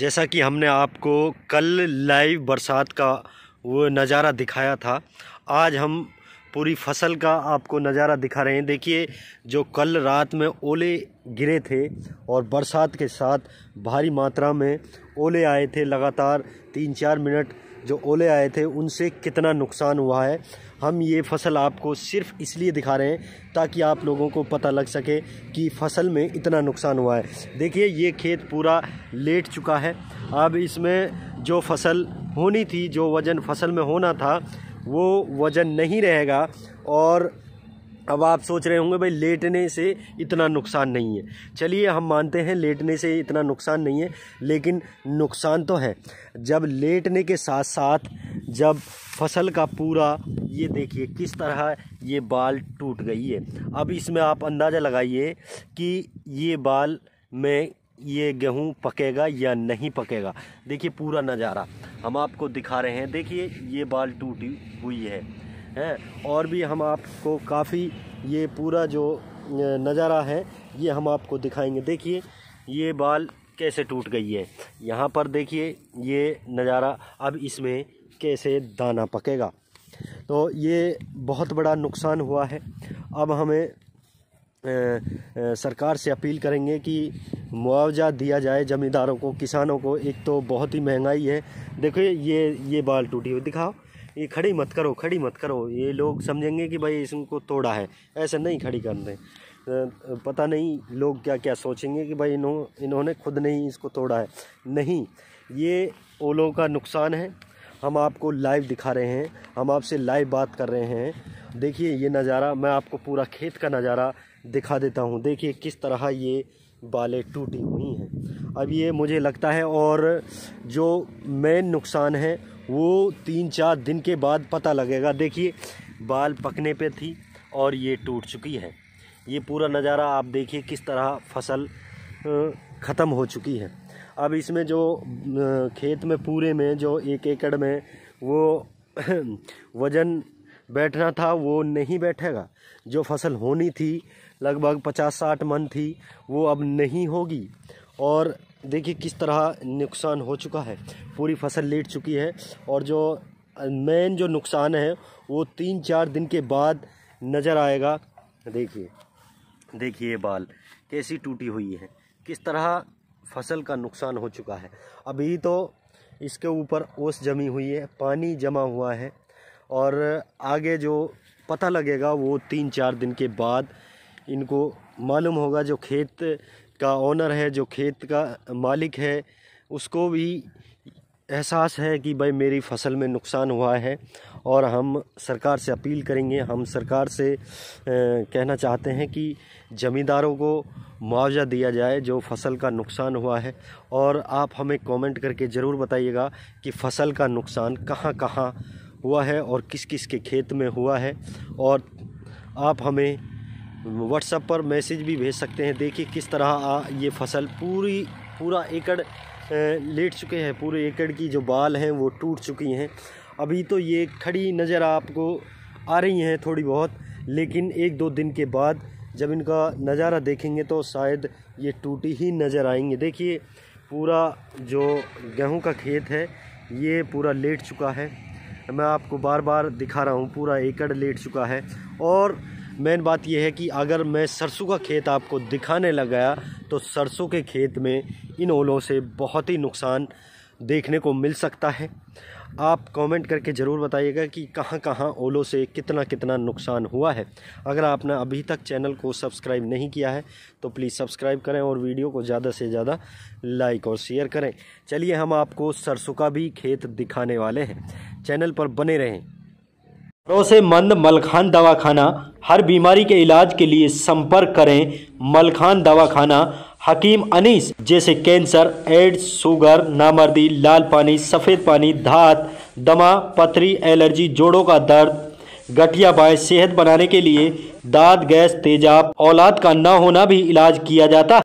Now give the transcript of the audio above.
जैसा कि हमने आपको कल लाइव बरसात का वो नज़ारा दिखाया था आज हम पूरी फसल का आपको नज़ारा दिखा रहे हैं देखिए जो कल रात में ओले गिरे थे और बरसात के साथ भारी मात्रा में ओले आए थे लगातार तीन चार मिनट जो ओले आए थे उनसे कितना नुकसान हुआ है हम ये फसल आपको सिर्फ इसलिए दिखा रहे हैं ताकि आप लोगों को पता लग सके कि फसल में इतना नुकसान हुआ है देखिए ये खेत पूरा लेट चुका है अब इसमें जो फसल होनी थी जो वज़न फसल में होना था वो वज़न नहीं रहेगा और अब आप सोच रहे होंगे भाई लेटने से इतना नुकसान नहीं है चलिए हम मानते हैं लेटने से इतना नुकसान नहीं है लेकिन नुकसान तो है जब लेटने के साथ साथ जब फसल का पूरा ये देखिए किस तरह ये बाल टूट गई है अब इसमें आप अंदाज़ा लगाइए कि ये बाल में ये गेहूँ पकेगा या नहीं पकेगा देखिए पूरा नज़ारा हम आपको दिखा रहे हैं देखिए ये बाल टूटी हुई है हैं और भी हम आपको काफ़ी ये पूरा जो नज़ारा है ये हम आपको दिखाएंगे देखिए ये बाल कैसे टूट गई है यहाँ पर देखिए ये नज़ारा अब इसमें कैसे दाना पकेगा तो ये बहुत बड़ा नुकसान हुआ है अब हमें आ, आ, सरकार से अपील करेंगे कि मुआवजा दिया जाए ज़मींदारों को किसानों को एक तो बहुत ही महंगाई है देखो ये ये बाल टूटी हुई दिखाओ ये खड़ी मत करो खड़ी मत करो ये लोग समझेंगे कि भाई इसको तोड़ा है ऐसे नहीं खड़ी कर दें पता नहीं लोग क्या क्या सोचेंगे कि भाई इन्हों इन्होंने खुद नहीं इसको तोड़ा है नहीं ये ओलों का नुकसान है हम आपको लाइव दिखा रहे हैं हम आपसे लाइव बात कर रहे हैं देखिए ये नज़ारा मैं आपको पूरा खेत का नज़ारा दिखा देता हूँ देखिए किस तरह ये बालें टूटी हुई हैं अब ये मुझे लगता है और जो मेन नुकसान है वो तीन चार दिन के बाद पता लगेगा देखिए बाल पकने पे थी और ये टूट चुकी है ये पूरा नज़ारा आप देखिए किस तरह फसल ख़त्म हो चुकी है अब इसमें जो खेत में पूरे में जो एक एकड़ में वो वज़न बैठना था वो नहीं बैठेगा जो फसल होनी थी लगभग पचास साठ मन थी वो अब नहीं होगी और देखिए किस तरह नुकसान हो चुका है पूरी फसल लेट चुकी है और जो मेन जो नुकसान है वो तीन चार दिन के बाद नज़र आएगा देखिए देखिए बाल कैसी टूटी हुई है किस तरह फसल का नुकसान हो चुका है अभी तो इसके ऊपर ओस जमी हुई है पानी जमा हुआ है और आगे जो पता लगेगा वो तीन चार दिन के बाद इनको मालूम होगा जो खेत का ओनर है जो खेत का मालिक है उसको भी एहसास है कि भाई मेरी फसल में नुकसान हुआ है और हम सरकार से अपील करेंगे हम सरकार से कहना चाहते हैं कि ज़मींदारों को मुआवजा दिया जाए जो फसल का नुकसान हुआ है और आप हमें कमेंट करके ज़रूर बताइएगा कि फसल का नुकसान कहाँ कहाँ हुआ है और किस किस के खेत में हुआ है और आप हमें व्हाट्सएप पर मैसेज भी भेज सकते हैं देखिए किस तरह आ, ये फसल पूरी पूरा एकड़ लेट चुके हैं पूरे एकड़ की जो बाल हैं वो टूट चुकी हैं अभी तो ये खड़ी नज़र आपको आ रही हैं थोड़ी बहुत लेकिन एक दो दिन के बाद जब इनका नज़ारा देखेंगे तो शायद ये टूटी ही नज़र आएंगे देखिए पूरा जो गेहूं का खेत है ये पूरा लेट चुका है मैं आपको बार बार दिखा रहा हूँ पूरा एकड़ लेट चुका है और मेन बात यह है कि अगर मैं सरसों का खेत आपको दिखाने लगाया तो सरसों के खेत में इन ओलों से बहुत ही नुकसान देखने को मिल सकता है आप कमेंट करके ज़रूर बताइएगा कि कहाँ कहाँ ओलों से कितना कितना नुकसान हुआ है अगर आपने अभी तक चैनल को सब्सक्राइब नहीं किया है तो प्लीज़ सब्सक्राइब करें और वीडियो को ज़्यादा से ज़्यादा लाइक और शेयर करें चलिए हम आपको सरसों का भी खेत दिखाने वाले हैं चैनल पर बने रहें भरोसेमंद मलखान दवाखाना हर बीमारी के इलाज के लिए संपर्क करें मलखान दवाखाना हकीम अनीस जैसे कैंसर एड्स शुगर नामर्दी लाल पानी सफ़ेद पानी धात दमा पथरी एलर्जी जोड़ों का दर्द गठिया बाएँ सेहत बनाने के लिए दाद गैस तेजाब औलाद का न होना भी इलाज किया जाता